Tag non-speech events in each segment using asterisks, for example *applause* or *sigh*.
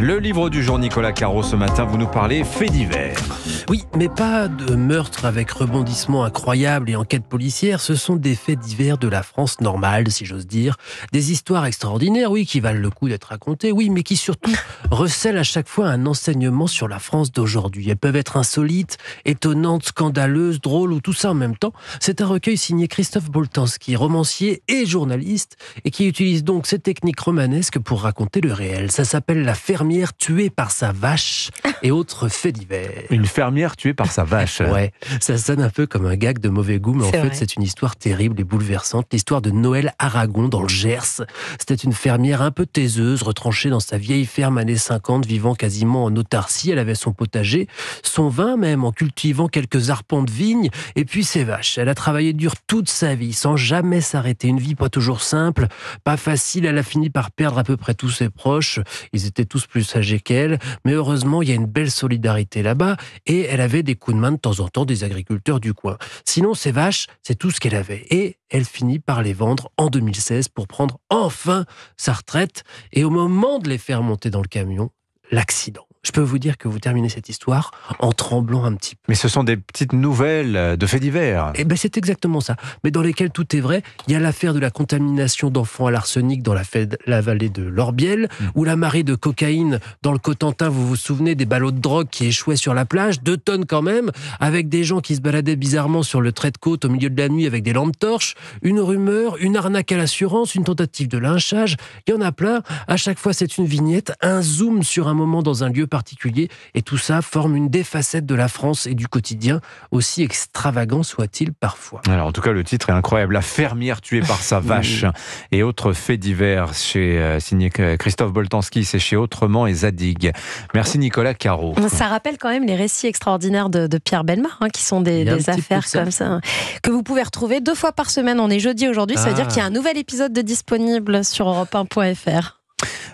Le livre du jour, Nicolas Caro, ce matin, vous nous parlez faits divers. Oui, mais pas de meurtre avec rebondissement incroyable et enquête policière. Ce sont des faits divers de la France normale, si j'ose dire. Des histoires extraordinaires, oui, qui valent le coup d'être racontées, oui, mais qui surtout *laughs* recèlent à chaque fois un enseignement sur la France d'aujourd'hui. Elles peuvent être insolites, étonnantes, scandaleuses, drôles ou tout ça en même temps. C'est un recueil signé Christophe Boltanski, romancier et journaliste, et qui utilise donc ces techniques romanesques pour raconter le réel. Ça s'appelle La ferme fermière tuée par sa vache et autres faits divers. Une fermière tuée par sa vache. *laughs* ouais, ça sonne un peu comme un gag de mauvais goût, mais en fait c'est une histoire terrible et bouleversante, l'histoire de Noël Aragon dans le Gers. C'était une fermière un peu taiseuse, retranchée dans sa vieille ferme années 50, vivant quasiment en autarcie. Elle avait son potager, son vin même, en cultivant quelques arpents de vigne, et puis ses vaches. Elle a travaillé dur toute sa vie, sans jamais s'arrêter. Une vie pas toujours simple, pas facile. Elle a fini par perdre à peu près tous ses proches. Ils étaient tous plus plus âgée qu'elle, mais heureusement, il y a une belle solidarité là-bas, et elle avait des coups de main de temps en temps des agriculteurs du coin. Sinon, ces vaches, c'est tout ce qu'elle avait. Et elle finit par les vendre en 2016 pour prendre enfin sa retraite, et au moment de les faire monter dans le camion, l'accident je peux vous dire que vous terminez cette histoire en tremblant un petit peu. Mais ce sont des petites nouvelles euh, de faits divers. Eh bien, c'est exactement ça. Mais dans lesquelles tout est vrai. Il y a l'affaire de la contamination d'enfants à l'arsenic dans la, vallée de l'Orbiel, mm. ou la marée de cocaïne dans le Cotentin, vous vous souvenez des ballots de drogue qui échouaient sur la plage, deux tonnes quand même, avec des gens qui se baladaient bizarrement sur le trait de côte au milieu de la nuit avec des lampes torches, une rumeur, une arnaque à l'assurance, une tentative de lynchage, il y en a plein. À chaque fois, c'est une vignette, un zoom sur un moment dans un lieu particulier. Et tout ça forme une des facettes de la France et du quotidien, aussi extravagant soit-il parfois. Alors en tout cas, le titre est incroyable. La fermière tuée par sa *laughs* vache et autres faits divers chez euh, signé Christophe Boltanski, c'est chez Autrement et Zadig. Merci Nicolas Caro. Ça rappelle quand même les récits extraordinaires de, Pierre Belmar, hein, qui sont des, affaires comme ça, hein, que vous pouvez retrouver deux fois par semaine. On est jeudi aujourd'hui, ça veut dire ah. qu'il y a un nouvel épisode de disponible sur europe1.fr.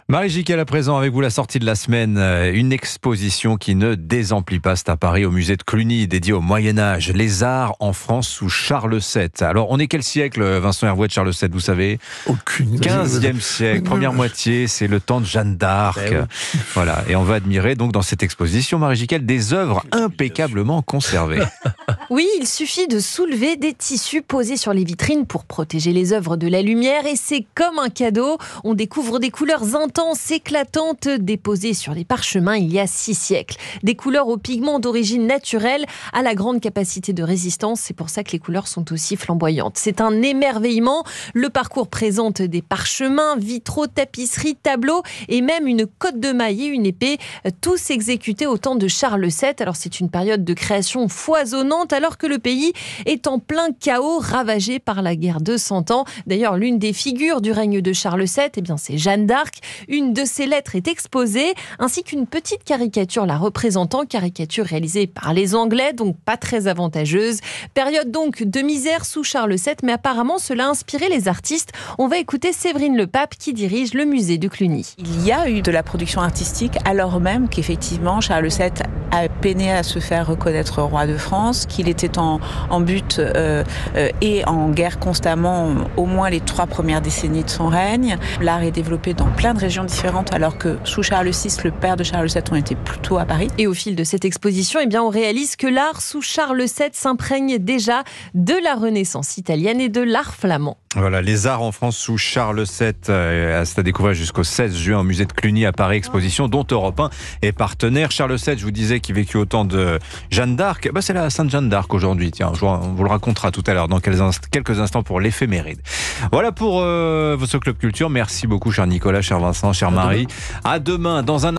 Marie Jiquel à présent avec vous la sortie de la semaine, euh, une exposition qui ne désemplit pas, c'est à Paris au musée de Cluny dédiée au Moyen Âge, les arts en France sous Charles VII. Alors on est quel siècle euh, Vincent Hervouet de Charles VII, vous savez Aucune. 15e siècle, *laughs* première moitié, c'est le temps de Jeanne d'Arc. Ben *laughs* voilà, et on va admirer donc dans cette exposition Marie Jiquel des œuvres impeccablement conservées. *laughs* Oui, il suffit de soulever des tissus posés sur les vitrines pour protéger les œuvres de la lumière et c'est comme un cadeau. On découvre des couleurs intenses, éclatantes, déposées sur les parchemins il y a six siècles. Des couleurs aux pigments d'origine naturelle, à la grande capacité de résistance. C'est pour ça que les couleurs sont aussi flamboyantes. C'est un émerveillement. Le parcours présente des parchemins, vitraux, tapisseries, tableaux et même une cotte de maille et une épée, tous exécutés au temps de Charles VII. Alors c'est une période de création foisonnante alors que le pays est en plein chaos ravagé par la guerre de Cent Ans. D'ailleurs, l'une des figures du règne de Charles VII, eh bien, c'est Jeanne d'Arc. Une de ses lettres est exposée, ainsi qu'une petite caricature la représentant, caricature réalisée par les Anglais, donc pas très avantageuse. Période donc de misère sous Charles VII, mais apparemment cela a inspiré les artistes. On va écouter Séverine Le Pape qui dirige le musée de Cluny. Il y a eu de la production artistique alors même qu'effectivement Charles VII a peiné à se faire reconnaître roi de France, qu'il était en, but euh, euh, et en guerre constamment au moins les trois premières décennies de son règne. L'art est développé dans plein de régions différentes alors que sous Charles VI, le père de Charles VII, on était plutôt à Paris. Et au fil de cette exposition, eh bien, on réalise que l'art sous Charles VII s'imprègne déjà de la Renaissance italienne et de l'art flamand. Voilà, les arts en France sous Charles VII, euh, c'est à découvrir jusqu'au 16 juin au musée de Cluny à Paris, exposition dont Europe 1 est partenaire. Charles VII, je vous disais, qui vécut au temps de Jeanne d'Arc, bah, c'est la Sainte Jeanne d'Arc d'Arc aujourd'hui. Tiens, on vous le racontera tout à l'heure dans quelques instants pour l'éphéméride. Voilà pour votre euh, ce Club Culture. Merci beaucoup, cher Nicolas, cher Vincent, cher Marie. À demain dans un